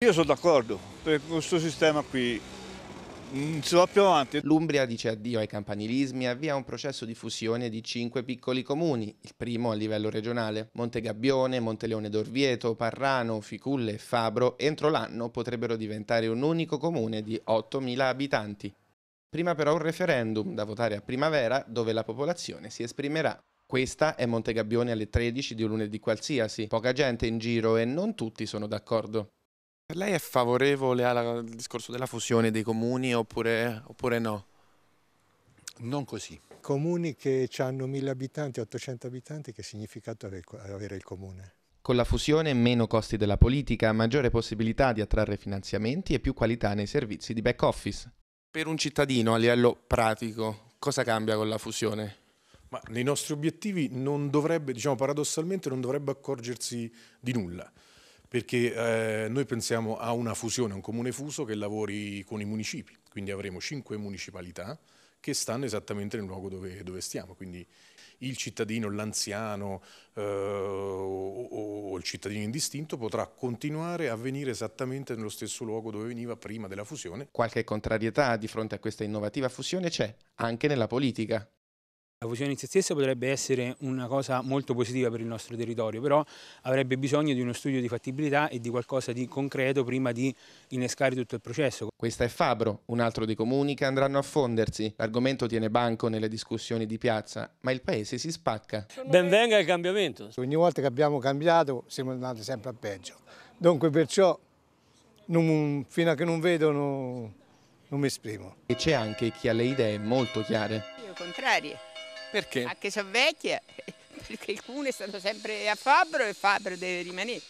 Io sono d'accordo, con questo sistema qui non mm, si va più avanti. L'Umbria dice addio ai campanilismi e avvia un processo di fusione di cinque piccoli comuni, il primo a livello regionale. Montegabbione, Monteleone d'Orvieto, Parrano, Ficulle e Fabro entro l'anno potrebbero diventare un unico comune di 8.000 abitanti. Prima però un referendum da votare a primavera dove la popolazione si esprimerà. Questa è Montegabbione alle 13 di un lunedì qualsiasi, poca gente in giro e non tutti sono d'accordo. Lei è favorevole al discorso della fusione dei comuni oppure, oppure no? Non così. Comuni che hanno 1000 abitanti, 800 abitanti, che significato avere il comune? Con la fusione meno costi della politica, maggiore possibilità di attrarre finanziamenti e più qualità nei servizi di back office. Per un cittadino a livello pratico, cosa cambia con la fusione? Ma nei nostri obiettivi non dovrebbe, diciamo paradossalmente, non dovrebbe accorgersi di nulla perché eh, noi pensiamo a una fusione, un comune fuso che lavori con i municipi, quindi avremo cinque municipalità che stanno esattamente nel luogo dove, dove stiamo, quindi il cittadino, l'anziano eh, o, o, o, il cittadino indistinto potrà continuare a venire esattamente nello stesso luogo dove veniva prima della fusione. Qualche contrarietà di fronte a questa innovativa fusione c'è anche nella politica. La fusione in se stessa potrebbe essere una cosa molto positiva per il nostro territorio, però avrebbe bisogno di uno studio di fattibilità e di qualcosa di concreto prima di innescare tutto il processo. Questa è Fabro, un altro dei comuni che andranno a fondersi. L'argomento tiene banco nelle discussioni di piazza, ma il paese si spacca. Benvenga il cambiamento. Ogni volta che abbiamo cambiato siamo andati sempre a peggio. Dunque perciò non, fino a che non vedono non mi esprimo. E c'è anche chi ha le idee molto chiare. Io contrarie perché? Perché sono vecchia, perché il comune è stato sempre a Fabbro e Fabbro deve rimanere.